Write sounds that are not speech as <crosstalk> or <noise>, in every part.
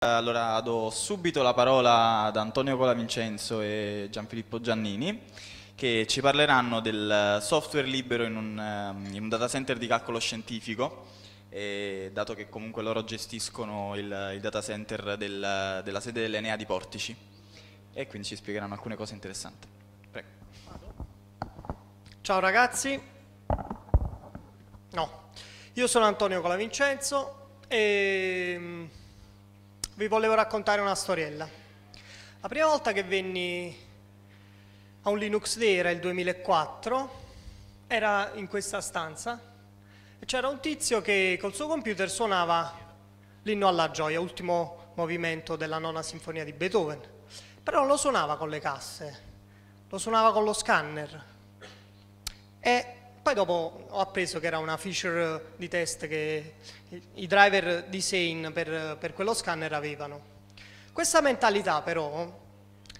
Allora do subito la parola ad Antonio Colavincenzo e Gianfilippo Giannini che ci parleranno del software libero in un, ehm, in un data center di calcolo scientifico e, dato che comunque loro gestiscono il, il data center del, della sede dell'Enea di Portici e quindi ci spiegheranno alcune cose interessanti. Prego. Ciao ragazzi, no, io sono Antonio Colavincenzo e vi volevo raccontare una storiella. La prima volta che venni a un Linux Day era il 2004, era in questa stanza e c'era un tizio che col suo computer suonava l'inno alla gioia, ultimo movimento della nona sinfonia di Beethoven, però non lo suonava con le casse, lo suonava con lo scanner e poi dopo ho appreso che era una feature eh, di test che i driver di Sane per, per quello scanner avevano. Questa mentalità però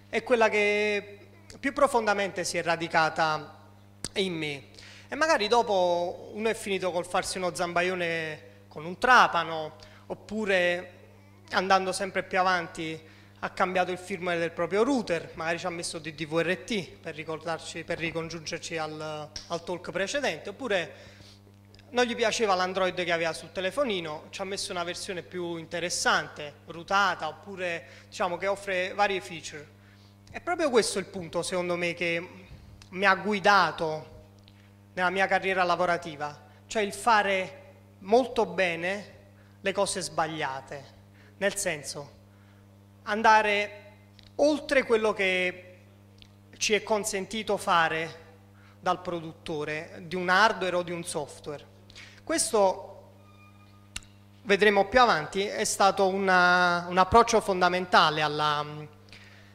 è quella che più profondamente si è radicata in me e magari dopo uno è finito col farsi uno zambaione con un trapano oppure andando sempre più avanti ha cambiato il firmware del proprio router, magari ci ha messo DDVRT per, per ricongiungerci al, al talk precedente, oppure non gli piaceva l'Android che aveva sul telefonino, ci ha messo una versione più interessante, rutata, oppure diciamo che offre varie feature. È proprio questo il punto, secondo me, che mi ha guidato nella mia carriera lavorativa, cioè il fare molto bene le cose sbagliate, nel senso andare oltre quello che ci è consentito fare dal produttore di un hardware o di un software. Questo vedremo più avanti, è stato una, un approccio fondamentale alla,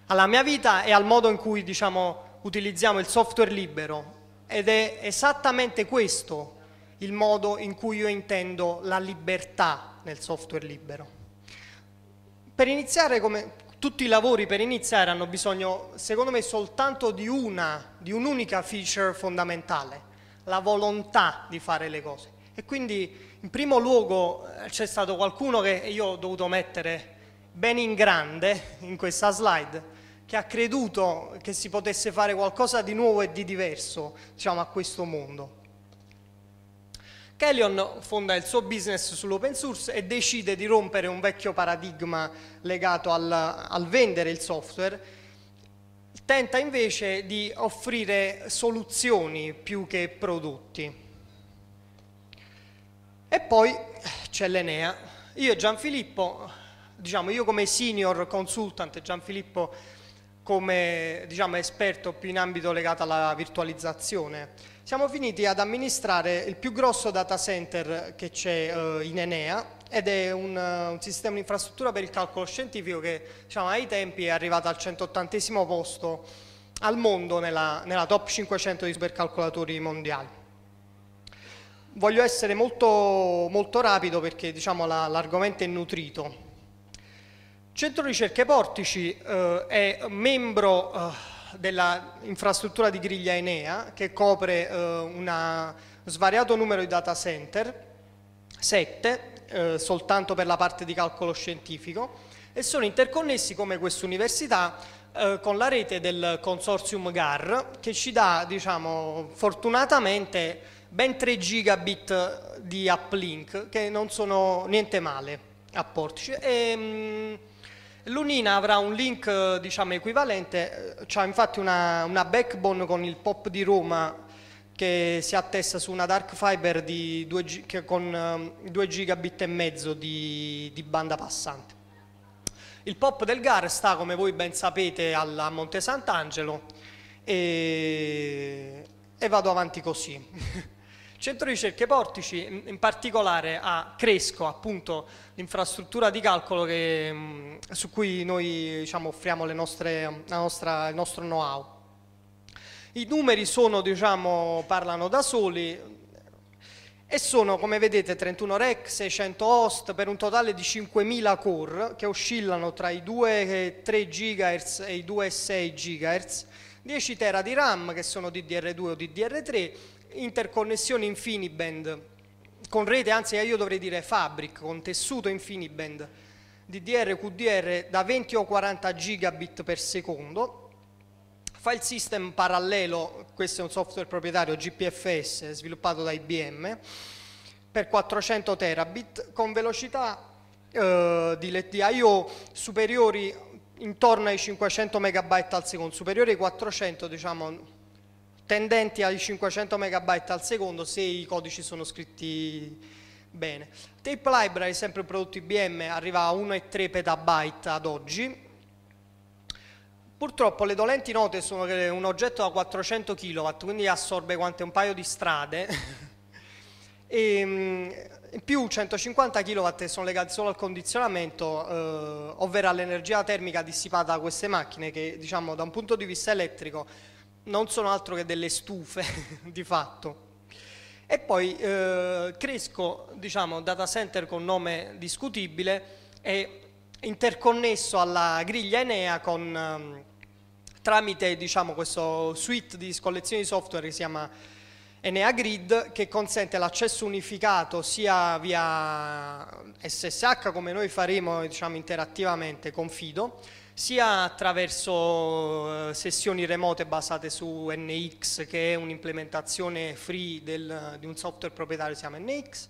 alla, mia vita e al modo in cui diciamo, utilizziamo il software libero ed è esattamente questo il modo in cui io intendo la libertà nel software libero. Per iniziare, come tutti i lavori per iniziare hanno bisogno, secondo me, soltanto di una, di un'unica feature fondamentale, la volontà di fare le cose. E quindi, in primo luogo, eh, c'è stato qualcuno che io ho dovuto mettere ben in grande in questa slide, che ha creduto che si potesse fare qualcosa di nuovo e di diverso diciamo, a questo mondo. Kelion fonda il suo business sull'open source e decide di rompere un vecchio paradigma legato al, al vendere il software tenta invece di offrire soluzioni più che prodotti. E poi c'è l'Enea. Io e Gianfilippo, diciamo io come senior consultant e Gianfilippo come diciamo, esperto più in ambito legato alla virtualizzazione, siamo finiti ad amministrare il più grosso data center che c'è eh, in Enea ed è un, eh, un sistema di infrastruttura per il calcolo scientifico che diciamo, ai tempi è arrivato al 180 posto al mondo nella, nella top 500 di supercalcolatori mondiali. Voglio essere molto, molto rapido perché diciamo, l'argomento la, è nutrito. Centro Ricerche Portici eh, è membro eh, dell'infrastruttura di griglia Enea che copre eh, un svariato numero di data center, 7 eh, soltanto per la parte di calcolo scientifico e sono interconnessi come quest'università eh, con la rete del consortium GAR che ci dà diciamo fortunatamente ben 3 gigabit di uplink che non sono niente male a portici e, ehm, mh, L'Unina avrà un link eh, diciamo, equivalente, eh, ha infatti una, una, backbone con il POP di Roma che si attesta su una dark fiber 2, con 2 ehm, gigabit e mezzo di, di banda passante. Il POP del GAR sta, come voi ben sapete, a Monte Sant'Angelo e, e vado avanti così. <laughs> Centro ricerche Portici, in particolare a Cresco, appunto l'infrastruttura di calcolo che, mm, su cui noi diciamo, offriamo nostre, nostra, il nostro know-how. I numeri sono, diciamo, parlano da soli, e sono come vedete 31 rec, 600 host per un totale di 5000 core che oscillano tra i 2,3 GHz e i 2,6 GHz, 10 tera di RAM che sono DDR2 o DDR3, interconnessione InfiniBand con rete, anzi io dovrei dire fabric, con tessuto InfiniBand DDR, QDR da 20 o 40 gigabit per secondo, file system parallelo, questo è un software proprietario GPFS sviluppato da IBM, per 400 terabit con velocità eh, di IO superiori intorno ai 500 megabyte al secondo, superiori ai 400 diciamo tendenti ai 500 MB al secondo se i codici sono scritti bene. Tape Library, sempre un prodotto IBM, arriva a 1,3 petabyte ad oggi. Purtroppo le dolenti note sono che un oggetto da 400 kW, quindi assorbe quante un paio di strade, <laughs> e mm, in più 150 kW sono legati solo al condizionamento, eh, ovvero all'energia termica dissipata da queste macchine che diciamo da un punto di vista elettrico non sono altro che delle stufe <laughs> di fatto. E poi eh, Cresco, diciamo, data center con nome discutibile, è interconnesso alla griglia Enea con, ehm, tramite diciamo, questo suite di collezioni di software che si chiama Enea Grid che consente l'accesso unificato sia via SSH come noi faremo diciamo, interattivamente con Fido sia attraverso eh, sessioni remote basate su NX, che è un'implementazione free del, di un software proprietario, si chiama NX,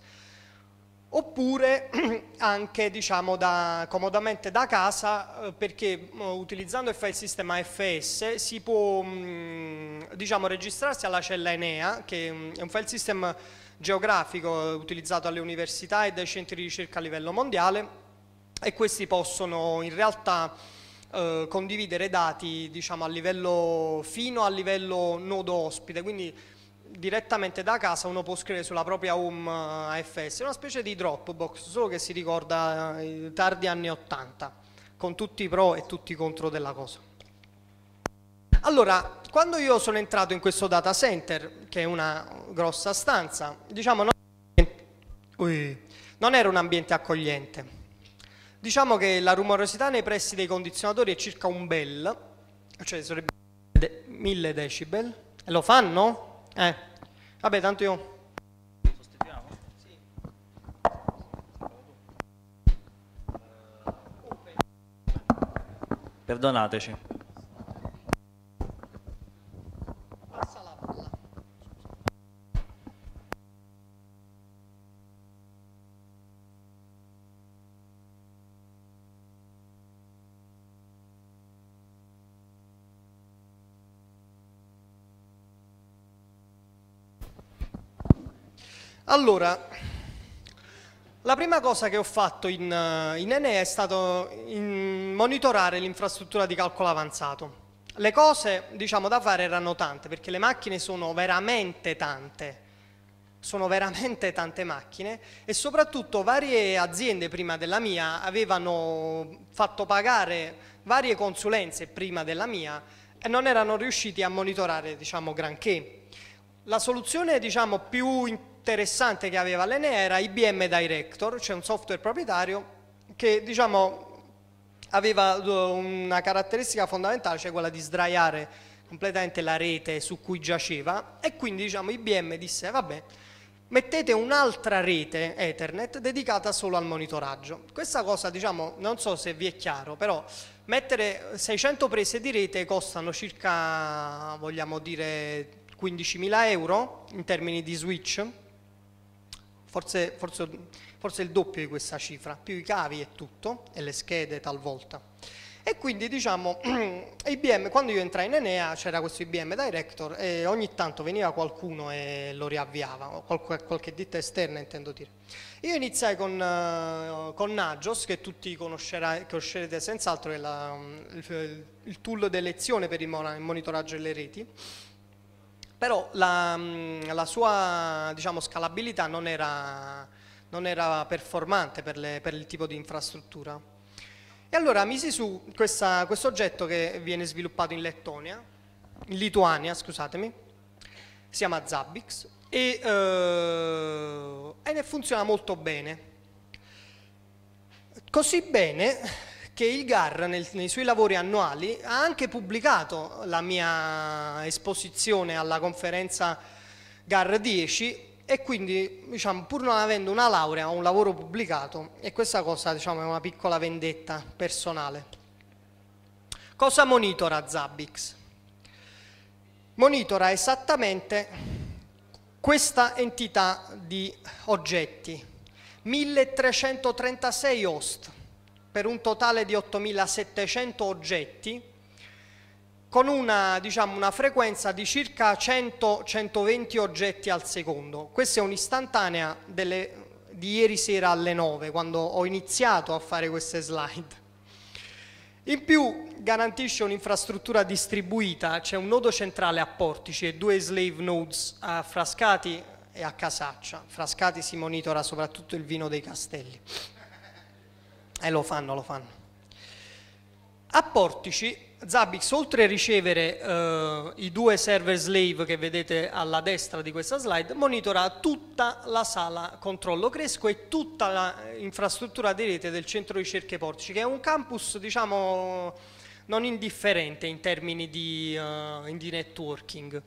oppure <clears throat> anche diciamo, da, comodamente da casa eh, perché eh, utilizzando il file system AFS si può mm, diciamo, registrarsi alla cella Enea che è un file system geografico utilizzato alle università e dai centri di ricerca a livello mondiale e questi possono in realtà eh, condividere dati diciamo, a livello fino a livello nodo ospite, quindi direttamente da casa uno può scrivere sulla propria home eh, AFS, una specie di Dropbox, solo che si ricorda eh, i tardi anni 80, con tutti i pro e tutti i contro della cosa. Allora, quando io sono entrato in questo data center, che è una grossa stanza, diciamo non, non era un ambiente accogliente, Diciamo che la rumorosità nei pressi dei condizionatori è circa un bel, cioè sarebbe mille decibel. E lo fanno? Eh, vabbè, tanto io... Perdonateci. Allora, la prima cosa che ho fatto in, eh, in NE è stato monitorare l'infrastruttura di calcolo avanzato. Le cose diciamo, da fare erano tante, perché le macchine sono veramente tante, sono veramente tante macchine e soprattutto varie aziende prima della mia avevano fatto pagare varie consulenze prima della mia e non erano riusciti a monitorare diciamo, granché. La soluzione diciamo, più importante interessante che aveva l'ENEA era IBM Director, cioè un software proprietario che diciamo, aveva eh, una caratteristica fondamentale, cioè quella di sdraiare completamente la rete su cui giaceva e quindi diciamo, IBM disse vabbè mettete un'altra rete Ethernet dedicata solo al monitoraggio. Questa cosa diciamo, non so se vi è chiaro, però mettere 600 prese di rete costano circa vogliamo dire 15.000 euro in termini di switch forse, forse, forse, il doppio di questa cifra, più i cavi e tutto, e le schede talvolta. E quindi diciamo, <clears throat> IBM, quando io entrai in Enea c'era questo IBM Director e ogni tanto veniva qualcuno e lo riavviava, qualche, qualche ditta esterna intendo dire. Io iniziai con, eh, con Nagios, che tutti conoscerete senz'altro, è la, il, il tool di lezione per il monitoraggio delle reti, però la, mm, la sua diciamo, scalabilità non era, non era performante per, le, per, il tipo di infrastruttura. E allora misi su questa, questo oggetto che viene sviluppato in Lettonia, in Lituania, scusatemi, si chiama Zabbix e, eh, e funziona molto bene. Così bene che il GAR nel, nei suoi lavori annuali ha anche pubblicato la mia esposizione alla conferenza GAR 10 e quindi diciamo, pur non avendo una laurea ho un lavoro pubblicato e questa cosa diciamo, è una piccola vendetta personale. Cosa monitora Zabbix? Monitora esattamente questa entità di oggetti, 1336 host per un totale di 8.700 oggetti con una, diciamo, una frequenza di circa 100-120 oggetti al secondo. Questa è un'istantanea di ieri sera alle 9 quando ho iniziato a fare queste slide. In più garantisce un'infrastruttura distribuita, c'è un nodo centrale a Portici e due slave nodes a Frascati e a Casaccia. Frascati si monitora soprattutto il vino dei castelli. E lo fanno, lo fanno. A Portici Zabbix, oltre a ricevere eh, i due server slave che vedete alla destra di questa slide, monitora tutta la sala controllo Cresco e tutta l'infrastruttura di rete del centro ricerche Portici, che è un campus, diciamo, non indifferente in termini di, uh, eh, di networking.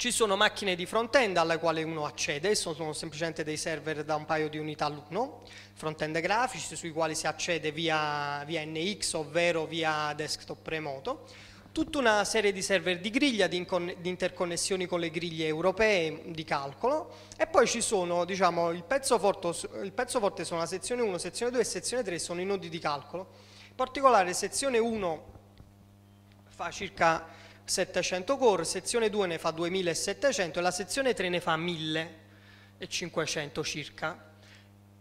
Ci sono macchine di front-end alle quali uno accede, sono semplicemente dei server da un paio di unità all'uno, front-end grafici sui quali si accede via, via NX, ovvero via desktop remoto, tutta una serie di server di griglia, di, di, interconnessioni con le griglie europee di calcolo e poi ci sono, diciamo, il pezzo, forte, il pezzo forte sono la sezione 1, sezione 2 e sezione 3 sono i nodi di calcolo. In particolare sezione 1 fa circa 700 core, sezione 2 ne fa 2700 e la sezione 3 ne fa 1500 circa.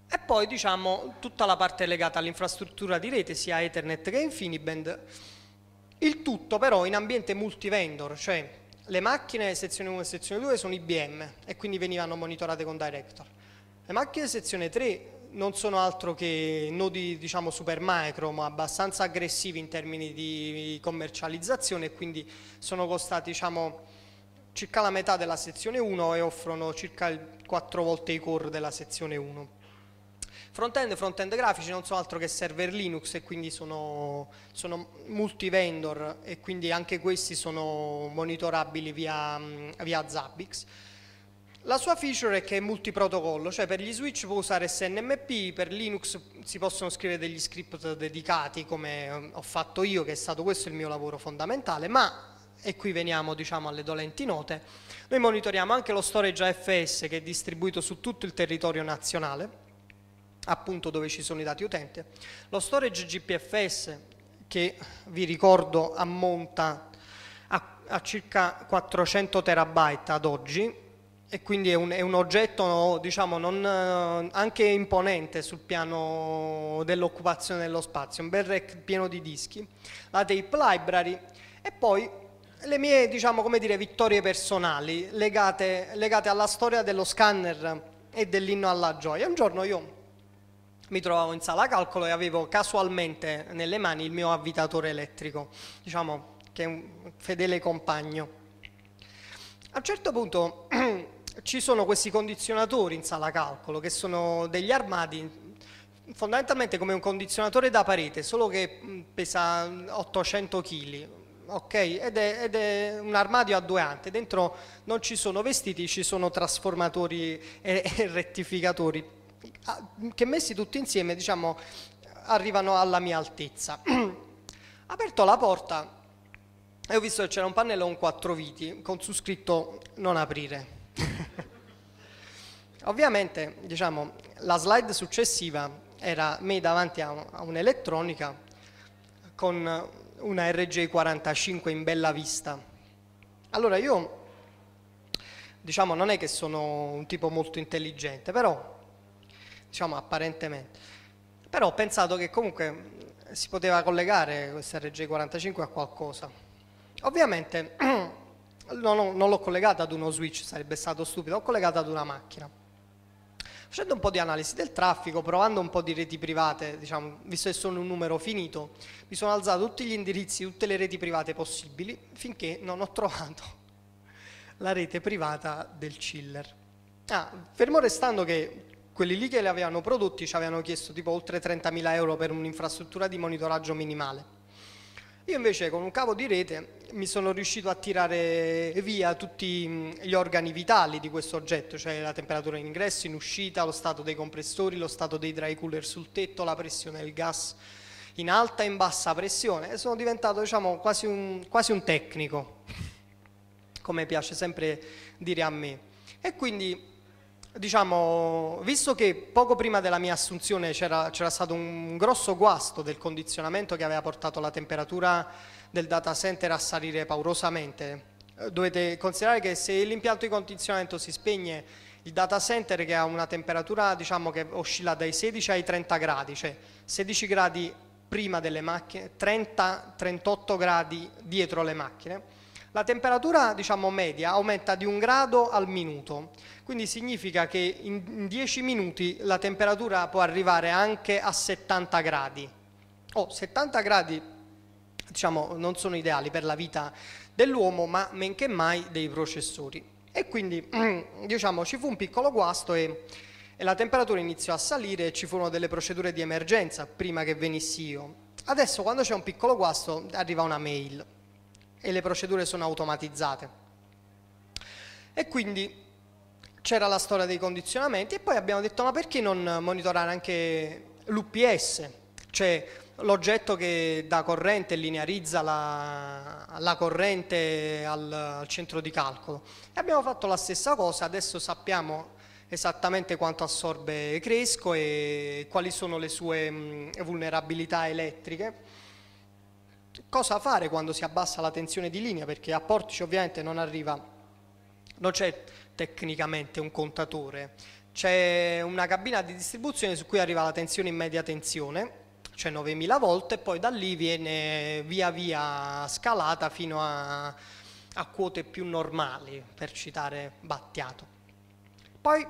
E poi diciamo tutta la parte legata all'infrastruttura di rete, sia Ethernet che InfiniBand, il tutto però in ambiente multivendor, cioè le macchine sezione 1 e sezione 2 sono IBM e quindi venivano monitorate con Director. Le macchine sezione 3 non sono altro che nodi diciamo super micro ma abbastanza aggressivi in termini di commercializzazione e quindi sono costati diciamo, circa la metà della sezione 1 e offrono circa 4 volte i core della sezione 1. Front-end e front-end grafici non sono altro che server Linux e quindi sono, sono multi-vendor e quindi anche questi sono monitorabili via, via Zabbix. La sua feature è che è multiprotocollo, cioè per gli switch può usare SNMP, per Linux si possono scrivere degli script dedicati come ehm, ho fatto io, che è stato questo il mio lavoro fondamentale, ma, e qui veniamo diciamo, alle dolenti note, noi monitoriamo anche lo storage AFS che è distribuito su tutto il territorio nazionale, appunto dove ci sono i dati utente, lo storage GPFS che vi ricordo ammonta a, a circa 400 terabyte ad oggi, e quindi è un, è un oggetto diciamo, non, eh, anche imponente sul piano dell'occupazione dello spazio, un bel rack pieno di dischi, la tape library e poi le mie diciamo, dire, vittorie personali legate, legate alla storia dello scanner e dell'inno alla gioia. Un giorno io mi trovavo in sala calcolo e avevo casualmente nelle mani il mio avvitatore elettrico, diciamo che è un fedele compagno. A un certo punto <clears throat> ci sono questi condizionatori in sala calcolo che sono degli armadi fondamentalmente come un condizionatore da parete, solo che pesa 800 kg, ok? Ed è, ed è, un armadio a due ante, dentro non ci sono vestiti, ci sono trasformatori e, <laughs> e rettificatori, che messi tutti insieme, diciamo, arrivano alla mia altezza. <clears throat> Aperto la porta e ho visto che c'era un pannello con quattro viti, con su scritto non aprire. <laughs> Ovviamente, diciamo, la slide successiva era me davanti a un'elettronica con una RJ45 in bella vista. Allora io, diciamo, non è che sono un tipo molto intelligente, però, diciamo, apparentemente, però ho pensato che comunque si poteva collegare questa RJ45 a qualcosa. Ovviamente <clears throat> non, non l'ho collegata ad uno switch, sarebbe stato stupido, l'ho collegata ad una macchina. Facendo un po' di analisi del traffico, provando un po' di reti private, diciamo, visto che sono un numero finito, mi sono alzato tutti gli indirizzi, tutte le reti private possibili, finché non ho trovato <laughs> la rete privata del chiller. Ah, fermo restando che quelli lì che li avevano prodotti ci avevano chiesto tipo oltre 30.000 euro per un'infrastruttura di monitoraggio minimale. Io invece con un cavo di rete mi sono riuscito a tirare via tutti mm, gli organi vitali di questo oggetto, cioè la temperatura in ingresso, in uscita, lo stato dei compressori, lo stato dei dry cooler sul tetto, la pressione del gas in alta e in bassa pressione e sono diventato diciamo, quasi, un, quasi un tecnico, come piace sempre dire a me. E quindi diciamo, visto che poco prima della mia assunzione c'era, stato un grosso guasto del condizionamento che aveva portato la temperatura del data center a salire paurosamente, eh, dovete considerare che se l'impianto di condizionamento si spegne, il data center che ha una temperatura diciamo, che oscilla dai 16 ai 30 gradi, cioè 16 gradi prima delle macchine, 30-38 gradi dietro le macchine, la temperatura diciamo, media aumenta di un grado al minuto, quindi significa che in 10 minuti la temperatura può arrivare anche a 70 gradi. Oh, 70 gradi diciamo, non sono ideali per la vita dell'uomo, ma men che mai dei processori. E quindi <clears throat> diciamo, ci fu un piccolo guasto e, e la temperatura iniziò a salire e ci furono delle procedure di emergenza prima che venissi io. Adesso quando c'è un piccolo guasto arriva una mail e le procedure sono automatizzate. E quindi c'era la storia dei condizionamenti e poi abbiamo detto ma perché non monitorare anche l'UPS, cioè l'oggetto che dà corrente e linearizza la, la corrente al, al, centro di calcolo. E abbiamo fatto la stessa cosa, adesso sappiamo esattamente quanto assorbe Cresco e quali sono le sue mh, vulnerabilità elettriche cosa fare quando si abbassa la tensione di linea, perché a portici ovviamente non arriva, non c'è tecnicamente un contatore, c'è una cabina di distribuzione su cui arriva la tensione in media tensione, cioè 9000 volt, e poi da lì viene via via scalata fino a, a quote più normali, per citare Battiato. Poi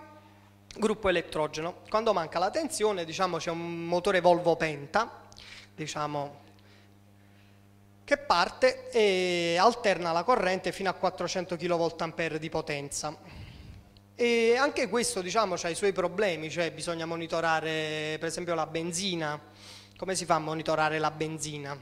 gruppo elettrogeno, quando manca la tensione diciamo c'è un motore Volvo Penta, diciamo che parte e alterna la corrente fino a 400 kVA di potenza. E anche questo diciamo, ha i suoi problemi, cioè bisogna monitorare per esempio la benzina. Come si fa a monitorare la benzina?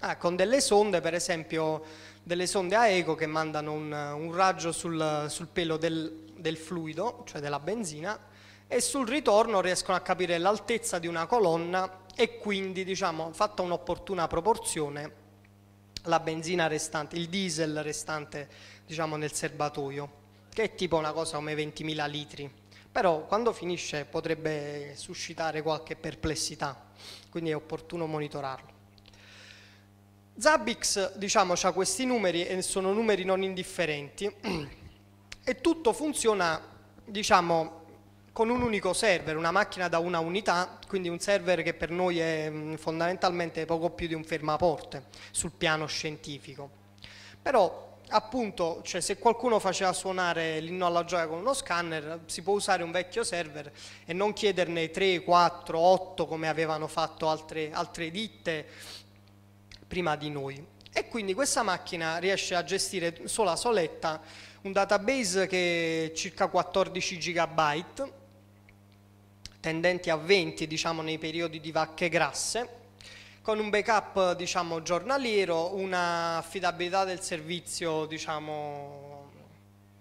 Ah, con delle sonde, per esempio delle sonde a eco che mandano un, un raggio sul, sul pelo del, del fluido, cioè della benzina, e sul ritorno riescono a capire l'altezza di una colonna e quindi, diciamo, fatta un'opportuna proporzione, la benzina restante, il diesel restante diciamo, nel serbatoio, che è tipo una cosa come 20.000 litri, però quando finisce potrebbe suscitare qualche perplessità, quindi è opportuno monitorarlo. Zabbix diciamo, ha questi numeri e sono numeri non indifferenti <clears throat> e tutto funziona diciamo, con un unico server, una macchina da una unità, quindi un server che per noi è mm, fondamentalmente poco più di un fermaporte sul piano scientifico. Però appunto, cioè, se qualcuno faceva suonare l'inno alla gioia con uno scanner, si può usare un vecchio server e non chiederne 3, 4, 8 come avevano fatto altre, altre ditte prima di noi. E quindi questa macchina riesce a gestire sola soletta un database che è circa 14 gigabyte tendenti a 20 diciamo, nei periodi di vacche grasse, con un backup diciamo, giornaliero, una affidabilità del servizio diciamo,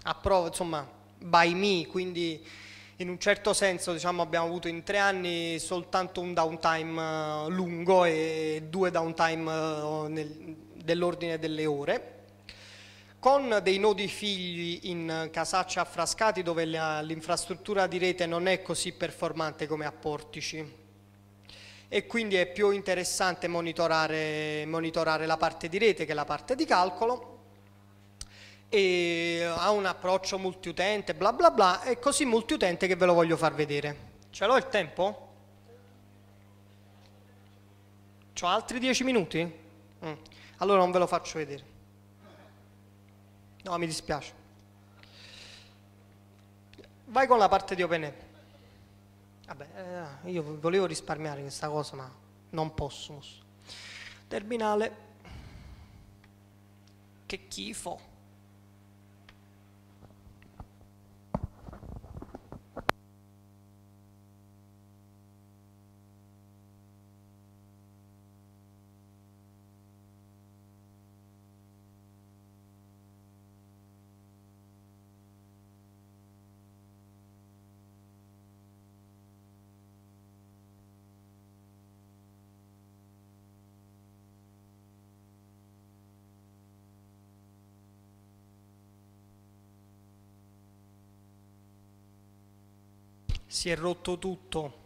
a prova, insomma, by me, quindi in un certo senso diciamo, abbiamo avuto in tre anni soltanto un downtime eh, lungo e due downtime eh, dell'ordine delle ore con dei nodi figli in casacce affrascati dove l'infrastruttura di rete non è così performante come a portici e quindi è più interessante monitorare, monitorare la parte di rete che la parte di calcolo e ha un approccio multiutente bla bla bla è così multiutente che ve lo voglio far vedere ce l'ho il tempo? Ho altri 10 minuti? Mm. allora non ve lo faccio vedere No, mi dispiace. Vai con la parte di OpenApp. Vabbè, eh, io volevo risparmiare questa cosa, ma non posso. Terminale. Che chifo. si è rotto tutto.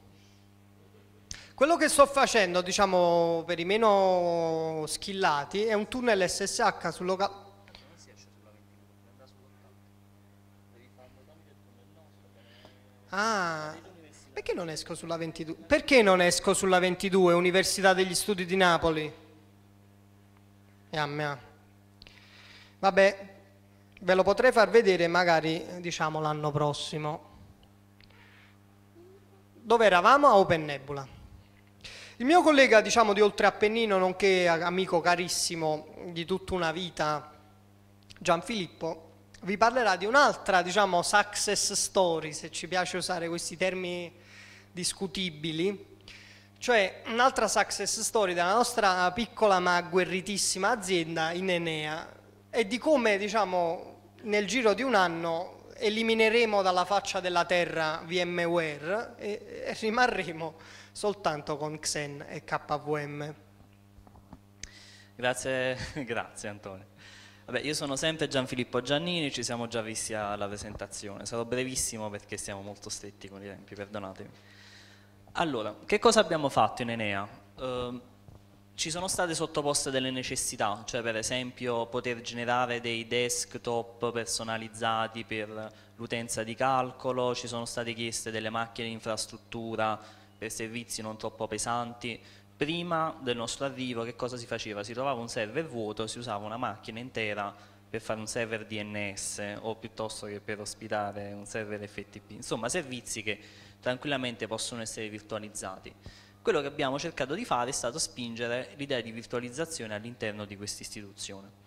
Quello che sto facendo, diciamo, per i meno schillati, è un tunnel SSH sul locale... Ah, perché non esco sulla 22? Perché non esco sulla 22, Università degli Studi di Napoli? Yamma. Vabbè, ve lo potrei far vedere magari, diciamo, l'anno prossimo dove eravamo a Open Nebula. Il mio collega diciamo, di Oltre Appennino, nonché amico carissimo di tutta una vita, Gianfilippo, vi parlerà di un'altra diciamo, success story, se ci piace usare questi termini discutibili, cioè un'altra success story della nostra piccola ma guerritissima azienda in Enea e di come diciamo, nel giro di un anno elimineremo dalla faccia della terra VMware e, e rimarremo soltanto con Xen e KVM. Grazie, <laughs> grazie Antonio. Vabbè, io sono sempre Gianfilippo Giannini, ci siamo già visti alla presentazione, sarò brevissimo perché siamo molto stretti con i tempi, perdonatemi. Allora, che cosa abbiamo fatto in Enea? Uh, ci sono state sottoposte delle necessità, cioè per esempio poter generare dei desktop personalizzati per l'utenza di calcolo, ci sono state chieste delle macchine di infrastruttura per servizi non troppo pesanti. Prima del nostro arrivo che cosa si faceva? Si trovava un server vuoto, si usava una macchina intera per fare un server DNS o piuttosto che per ospitare un server FTP, insomma servizi che tranquillamente possono essere virtualizzati. Quello che abbiamo cercato di fare è stato spingere l'idea di virtualizzazione all'interno di questa istituzione.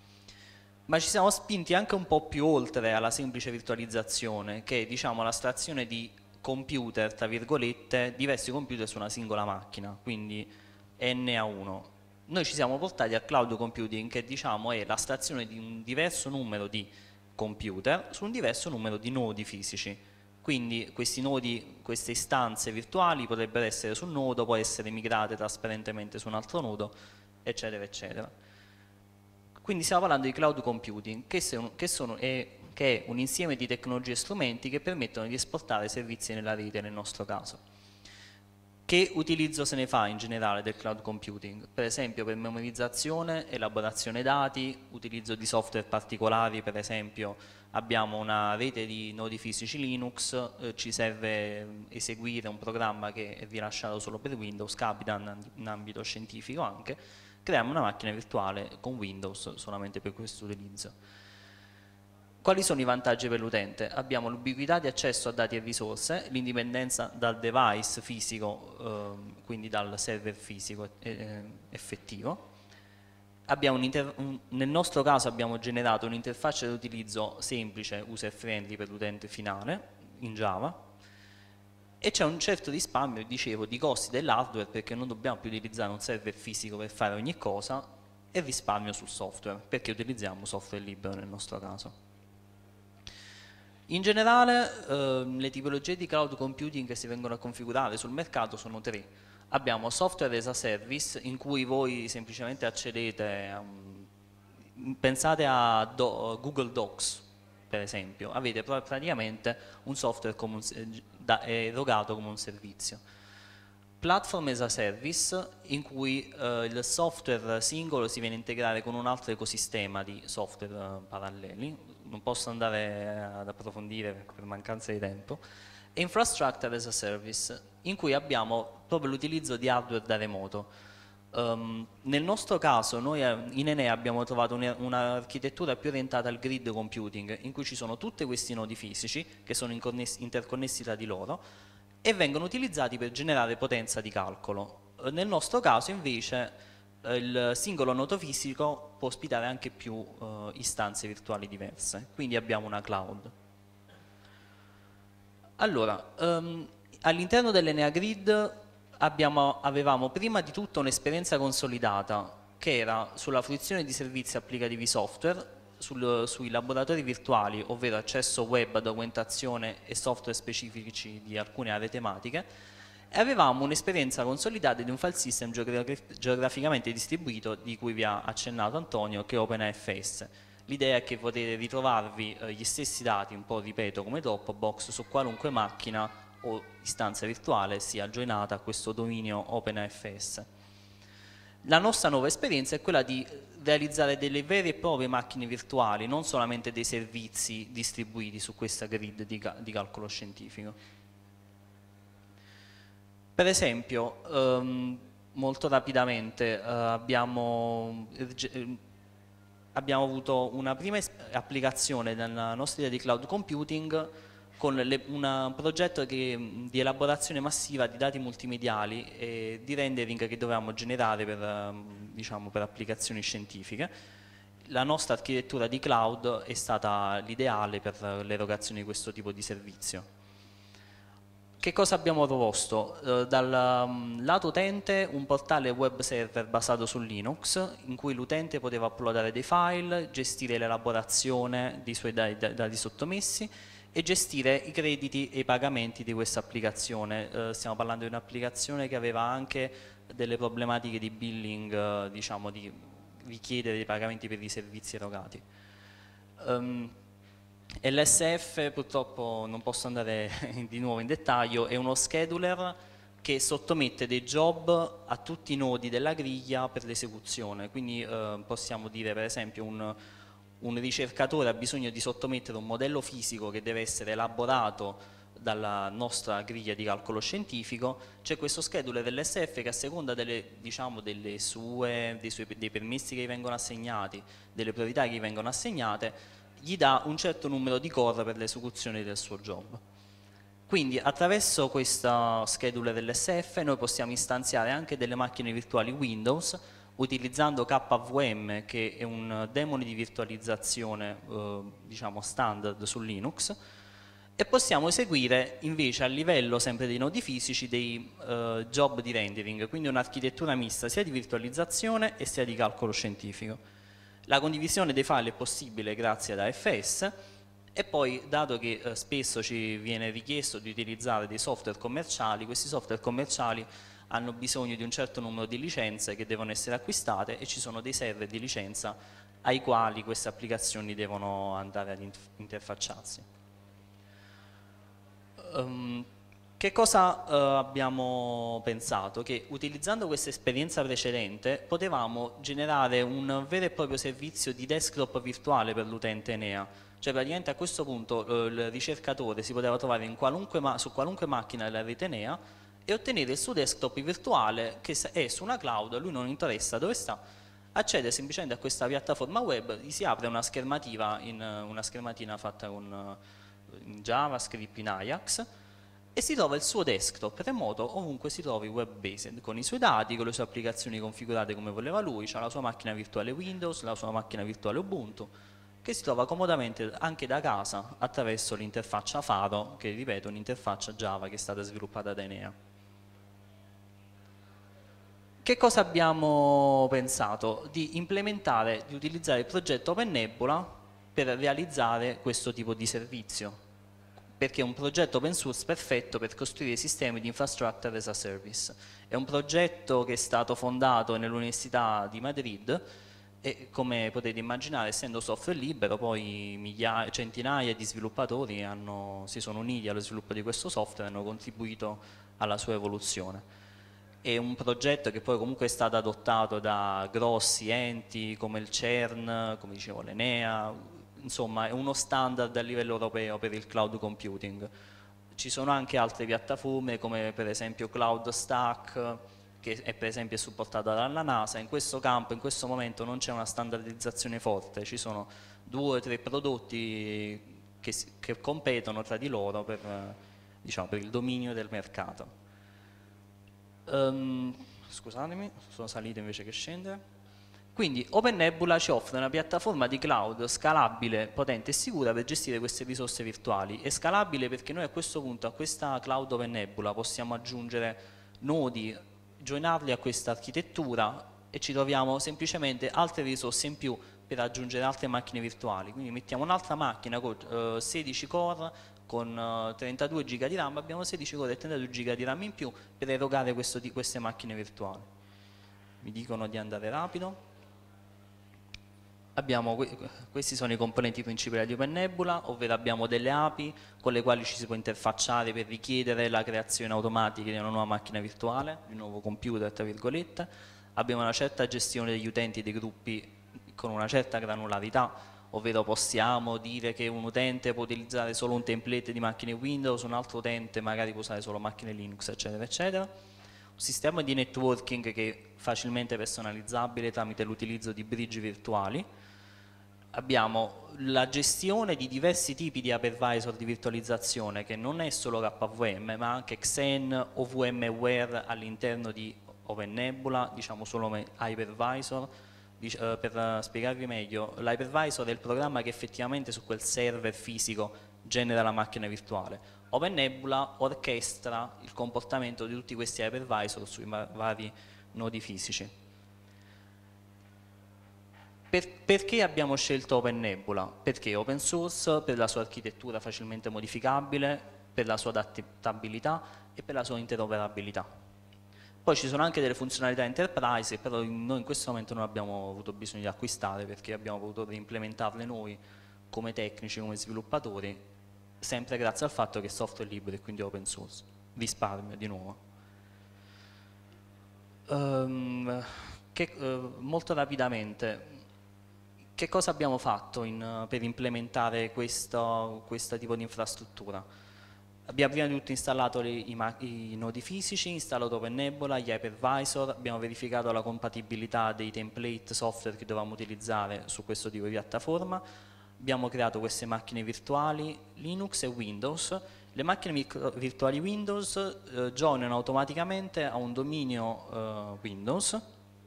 Ma ci siamo spinti anche un po' più oltre alla semplice virtualizzazione, che è diciamo, l'astrazione di computer, tra virgolette, diversi computer su una singola macchina, quindi N a 1. Noi ci siamo portati al cloud computing, che diciamo, è l'astrazione di un diverso numero di computer su un diverso numero di nodi fisici quindi questi nodi, queste istanze virtuali potrebbero essere su un nodo, può essere migrate trasparentemente su un altro nodo, eccetera, eccetera. Quindi stiamo parlando di cloud computing, che, un, che, sono, è, che è un insieme di tecnologie e strumenti che permettono di esportare servizi nella rete nel nostro caso. Che utilizzo se ne fa in generale del cloud computing? Per esempio per memorizzazione, elaborazione dati, utilizzo di software particolari, per esempio abbiamo una rete di nodi fisici Linux, eh, ci serve eseguire un programma che è rilasciato solo per Windows, capita in ambito scientifico anche, creiamo una macchina virtuale con Windows solamente per questo utilizzo. Quali sono i vantaggi per l'utente? Abbiamo l'ubiquità di accesso a dati e risorse, l'indipendenza dal device fisico, eh, quindi dal server fisico eh, effettivo. Un, nel nostro caso abbiamo generato un'interfaccia di utilizzo semplice, user friendly per l'utente finale, in Java, e c'è un certo risparmio, dicevo, di costi dell'hardware perché non dobbiamo più utilizzare un server fisico per fare ogni cosa e risparmio sul software perché utilizziamo software libero nel nostro caso. In generale eh, le tipologie di cloud computing che si vengono a configurare sul mercato sono tre. Abbiamo software as a service in cui voi semplicemente accedete, a pensate a do, Google Docs per esempio, avete praticamente un software come un, da, erogato come un servizio. Platform as a service in cui eh, il software singolo si viene a integrare con un altro ecosistema di software eh, paralleli, non posso andare ad approfondire per mancanza di tempo, è Infrastructure as a Service, in cui abbiamo proprio l'utilizzo di hardware da remoto. Um, nel nostro caso noi eh, in Enea abbiamo trovato un'architettura più orientata al grid computing in cui ci sono tutti questi nodi fisici che sono interconnessi tra di loro e vengono utilizzati per generare potenza di calcolo. Nel nostro caso invece il singolo nodo fisico può ospitare anche più uh, istanze virtuali diverse, quindi abbiamo una cloud. Allora, um, all'interno dell'Eneagrid avevamo prima di tutto un'esperienza consolidata che era sulla fruizione di servizi applicativi software, sul, sui laboratori virtuali, ovvero accesso web, documentazione e software specifici di alcune aree tematiche, e avevamo un'esperienza consolidata di un file system geograficamente distribuito di cui vi ha accennato Antonio che è OpenFS L'idea è che potete ritrovarvi eh, gli stessi dati, un po' ripeto come Dropbox, su qualunque macchina o istanza virtuale sia joinata a questo dominio OpenFS La nostra nuova esperienza è quella di realizzare delle vere e proprie macchine virtuali, non solamente dei servizi distribuiti su questa grid di, ca di calcolo scientifico. Per esempio, ehm, molto rapidamente eh, abbiamo, eh, ehm, abbiamo, avuto una prima applicazione nella nostra idea di cloud computing con un progetto che, di elaborazione massiva di dati multimediali e di rendering che dovevamo generare per, ehm, diciamo, per applicazioni scientifiche. La nostra architettura di cloud è stata l'ideale per l'erogazione di questo tipo di servizio. Che cosa abbiamo proposto? Eh, dal mm, lato utente un portale web server basato su Linux in cui l'utente poteva uploadare dei file, gestire l'elaborazione dei suoi dati, sottomessi e gestire i crediti e i pagamenti di questa applicazione. Eh, stiamo parlando di un'applicazione che aveva anche delle problematiche di billing, eh, diciamo di richiedere dei pagamenti per i servizi erogati. Um, LSF, purtroppo non posso andare <laughs> di nuovo in dettaglio, è uno scheduler che sottomette dei job a tutti i nodi della griglia per l'esecuzione, quindi eh, possiamo dire per esempio un, un ricercatore ha bisogno di sottomettere un modello fisico che deve essere elaborato dalla nostra griglia di calcolo scientifico, c'è questo scheduler dell'SF che a seconda delle, diciamo, delle sue, dei, suoi, dei, permessi che gli vengono assegnati, delle priorità che gli vengono assegnate, gli dà un certo numero di core per l'esecuzione del suo job. Quindi attraverso questa scheduler dell'SF noi possiamo istanziare anche delle macchine virtuali Windows utilizzando KVM che è un demone di virtualizzazione eh, diciamo standard su Linux e possiamo eseguire invece a livello sempre dei nodi fisici dei eh, job di rendering, quindi un'architettura mista sia di virtualizzazione e sia di calcolo scientifico. La condivisione dei file è possibile grazie ad AFS e poi dato che eh, spesso ci viene richiesto di utilizzare dei software commerciali, questi software commerciali hanno bisogno di un certo numero di licenze che devono essere acquistate e ci sono dei server di licenza ai quali queste applicazioni devono andare ad interfacciarsi. Um, che cosa eh, abbiamo pensato? Che utilizzando questa esperienza precedente potevamo generare un vero e proprio servizio di desktop virtuale per l'utente Enea. Cioè praticamente a questo punto eh, il ricercatore si poteva trovare qualunque su qualunque macchina della rete Enea e ottenere il suo desktop virtuale che è su una cloud, a lui non interessa dove sta, accede semplicemente a questa piattaforma web, gli si apre una schermativa, in, una schermatina fatta con, in JavaScript, in Ajax, e si trova il suo desktop remoto ovunque si trovi web-based, con i suoi dati, con le sue applicazioni configurate come voleva lui, ha la sua macchina virtuale Windows, la sua macchina virtuale Ubuntu, che si trova comodamente anche da casa attraverso l'interfaccia Faro, che ripeto è un'interfaccia Java che è stata sviluppata da Enea. Che cosa abbiamo pensato? Di implementare, di utilizzare il progetto Open Nebula per realizzare questo tipo di servizio, perché è un progetto open source perfetto per costruire sistemi di infrastructure as a service. È un progetto che è stato fondato nell'Università di Madrid e come potete immaginare essendo software libero poi migliaia, centinaia di sviluppatori hanno, si sono uniti allo sviluppo di questo software e hanno contribuito alla sua evoluzione. È un progetto che poi comunque è stato adottato da grossi enti come il CERN, come dicevo l'Enea, insomma, è uno standard a livello europeo per il cloud computing. Ci sono anche altre piattaforme come per esempio Cloud Stack che è per esempio supportata dalla NASA. In questo campo, in questo momento non c'è una standardizzazione forte, ci sono due o tre prodotti che, che competono tra di loro per, diciamo, per, il dominio del mercato. Um, scusatemi, sono salito invece che scendere. Quindi Open Nebula ci offre una piattaforma di cloud scalabile, potente e sicura per gestire queste risorse virtuali. È scalabile perché noi a questo punto, a questa cloud Open Nebula, possiamo aggiungere nodi, joinarli a questa architettura e ci troviamo semplicemente altre risorse in più per aggiungere altre macchine virtuali. Quindi mettiamo un'altra macchina con eh, 16 core, con eh, 32 GB di RAM, abbiamo 16 core e 32 GB di RAM in più per erogare questo, queste macchine virtuali. Mi dicono di andare rapido. Abbiamo, questi sono i componenti principali di Open Nebula, ovvero abbiamo delle API con le quali ci si può interfacciare per richiedere la creazione automatica di una nuova macchina virtuale, di un nuovo computer, tra virgolette. Abbiamo una certa gestione degli utenti e dei gruppi con una certa granularità, ovvero possiamo dire che un utente può utilizzare solo un template di macchine Windows, un altro utente magari può usare solo macchine Linux, eccetera, eccetera un sistema di networking che è facilmente personalizzabile tramite l'utilizzo di bridge virtuali abbiamo la gestione di diversi tipi di app advisor di virtualizzazione che non è solo KVM ma anche Xen o VMware all'interno di Open Nebula, diciamo solo Hypervisor. Eh, per eh, spiegarvi meglio, l'hypervisor è il programma che effettivamente su quel server fisico genera la macchina virtuale. Open Nebula orchestra il comportamento di tutti questi hypervisor sui vari nodi fisici. Per, perché abbiamo scelto Open Nebula? Perché open source, per la sua architettura facilmente modificabile, per la sua adattabilità e per la sua interoperabilità. Poi ci sono anche delle funzionalità enterprise, però noi in questo momento non abbiamo avuto bisogno di acquistare perché abbiamo potuto reimplementarle noi come tecnici, come sviluppatori, sempre grazie al fatto che il software libero e quindi open source. Risparmio di nuovo. Um, che, uh, molto rapidamente, che cosa abbiamo fatto in, eh, per implementare questo, questo, tipo di infrastruttura? Abbiamo prima di tutto installato i, i, i nodi fisici, installato per Nebula, gli hypervisor, abbiamo verificato la compatibilità dei template software che dovevamo utilizzare su questo tipo di piattaforma, abbiamo creato queste macchine virtuali Linux e Windows le macchine virtuali Windows eh, joinano automaticamente a un dominio eh, Windows,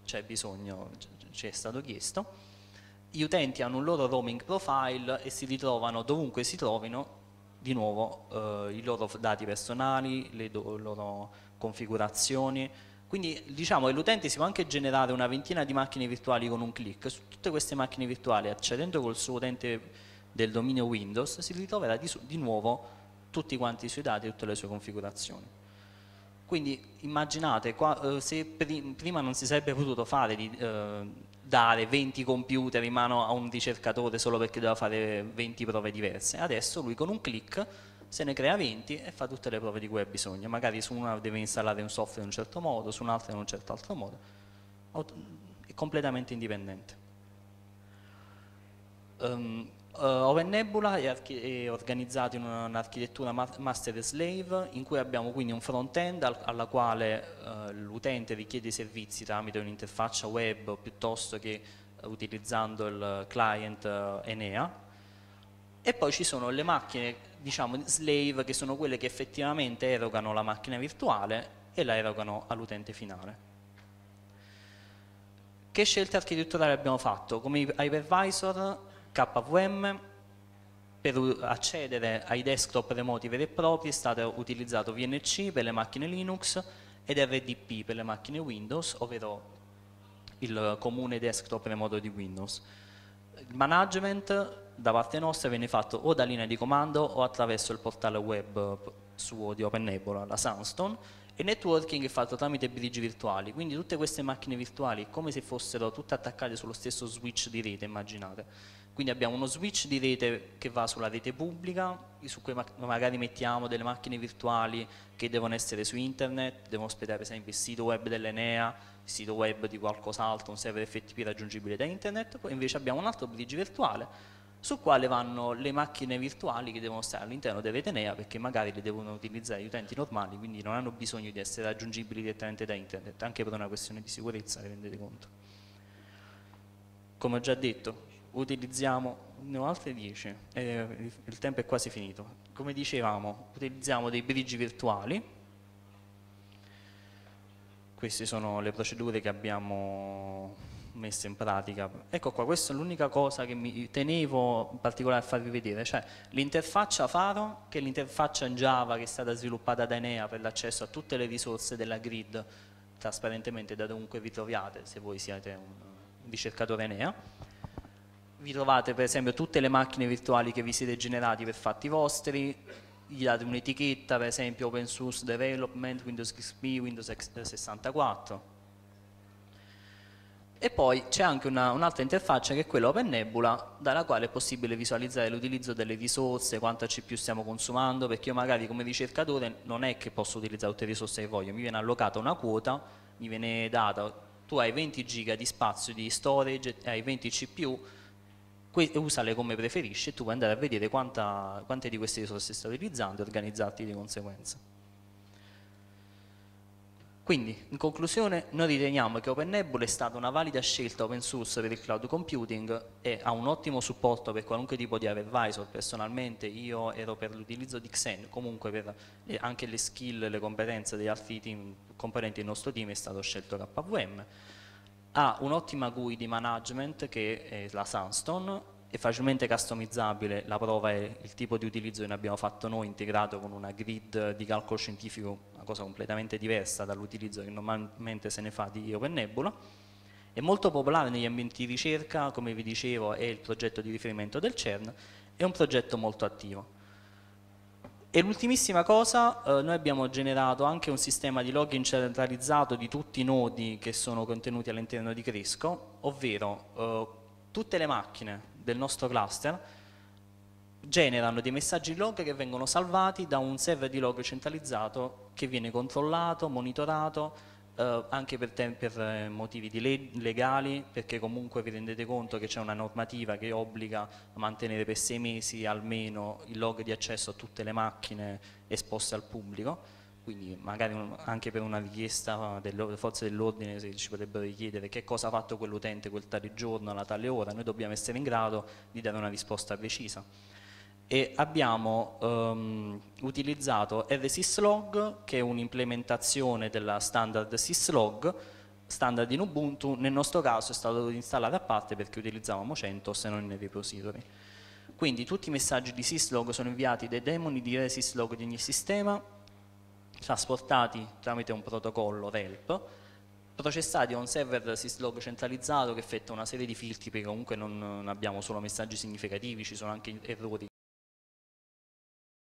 c'è bisogno, ci è stato chiesto, gli utenti hanno un loro roaming profile e si ritrovano dovunque si trovino di nuovo eh, i loro dati personali, le, le loro configurazioni, quindi diciamo che l'utente si può anche generare una ventina di macchine virtuali con un clic, su tutte queste macchine virtuali accedendo col suo utente del dominio Windows si ritroverà di, di nuovo tutti quanti i suoi dati e tutte le sue configurazioni. Quindi immaginate, qua, eh, se pri prima non si sarebbe potuto fare di, eh, dare 20 computer in mano a un ricercatore solo perché doveva fare 20 prove diverse. Adesso lui con un clic se ne crea 20 e fa tutte le prove di cui ha bisogno. Magari su una deve installare un software in un certo modo, su un'altra in un certo altro modo. È completamente indipendente. Um, Uh, eh, Open Nebula è, è, organizzato in un'architettura ma master slave in cui abbiamo quindi un front-end al alla quale uh, l'utente richiede i servizi tramite un'interfaccia web piuttosto che uh, utilizzando il client eh, Enea e poi ci sono le macchine diciamo slave che sono quelle che effettivamente erogano la macchina virtuale e la erogano all'utente finale. Che scelte architetturali abbiamo fatto? Come hypervisor KVM per accedere ai desktop remoti veri e propri è stato utilizzato VNC per le macchine Linux ed RDP per le macchine Windows, ovvero il comune desktop remoto di Windows. Il management da parte nostra viene fatto o da linea di comando o attraverso il portale web suo di Open Nebula, la Sunstone, e networking è fatto tramite bridge virtuali, quindi tutte queste macchine virtuali come se fossero tutte attaccate sullo stesso switch di rete, immaginate quindi abbiamo uno switch di rete che va sulla rete pubblica, su cui magari mettiamo delle macchine virtuali che devono essere su internet, devono ospitare per esempio il sito web dell'Enea, il sito web di qualcos'altro, un server FTP raggiungibile da internet, poi invece abbiamo un altro bridge virtuale sul quale vanno le macchine virtuali che devono stare all'interno della rete NEA perché magari le devono utilizzare gli utenti normali, quindi non hanno bisogno di essere raggiungibili direttamente da internet, anche per una questione di sicurezza, vi rendete conto. Come ho già detto, utilizziamo ne ho altre 10, eh, il tempo è quasi finito. Come dicevamo, utilizziamo dei bridge virtuali, queste sono le procedure che abbiamo messo in pratica. Ecco qua, questa è l'unica cosa che mi tenevo in particolare a farvi vedere, cioè l'interfaccia Faro, che è l'interfaccia in Java che è stata sviluppata da Enea per l'accesso a tutte le risorse della grid, trasparentemente da dovunque vi troviate, se voi siete un ricercatore Enea vi trovate per esempio tutte le macchine virtuali che vi siete generati per fatti vostri, gli date un'etichetta, per esempio open source development, Windows XP, Windows 64. E poi c'è anche un'altra un interfaccia che è quella Open Nebula, dalla quale è possibile visualizzare l'utilizzo delle risorse, quanta CPU stiamo consumando, perché io magari come ricercatore non è che posso utilizzare tutte le risorse che voglio, mi viene allocata una quota, mi viene data, tu hai 20 giga di spazio di storage, hai 20 CPU, usale come preferisci e tu puoi andare a vedere quanta, quante di queste risorse stai utilizzando e organizzarti di conseguenza. Quindi, in conclusione, noi riteniamo che OpenNebula è stata una valida scelta open source per il cloud computing e ha un ottimo supporto per qualunque tipo di advisor. Personalmente io ero per l'utilizzo di Xen, comunque per anche le skill e le competenze degli altri team, componenti del nostro team è stato scelto KVM ha un'ottima GUI di management che è la Sunstone, è facilmente customizzabile, la prova è il tipo di utilizzo che ne abbiamo fatto noi integrato con una grid di calcolo scientifico, una cosa completamente diversa dall'utilizzo che normalmente se ne fa di Open Nebula. È molto popolare negli ambienti di ricerca, come vi dicevo è il progetto di riferimento del CERN, è un progetto molto attivo. E l'ultimissima cosa, eh, noi abbiamo generato anche un sistema di login centralizzato di tutti i nodi che sono contenuti all'interno di Cresco, ovvero eh, tutte le macchine del nostro cluster generano dei messaggi log che vengono salvati da un server di log centralizzato che viene controllato, monitorato, eh, anche per, per eh, motivi leg legali, perché comunque vi rendete conto che c'è una normativa che obbliga a mantenere per sei mesi almeno il log di accesso a tutte le macchine esposte al pubblico, quindi magari un, anche per una richiesta delle forze dell'ordine ci potrebbero richiedere che cosa ha fatto quell'utente quel tale giorno alla tale ora, noi dobbiamo essere in grado di dare una risposta precisa e abbiamo um, utilizzato R che è un'implementazione della standard syslog standard in Ubuntu, nel nostro caso è stato installato a parte perché utilizzavamo CentOS e non nei repository. Quindi tutti i messaggi di syslog sono inviati dai daemoni di R syslog di ogni sistema, trasportati tramite un protocollo RELP, processati a un server syslog centralizzato che effettua una serie di filtri perché comunque non abbiamo solo messaggi significativi, ci sono anche errori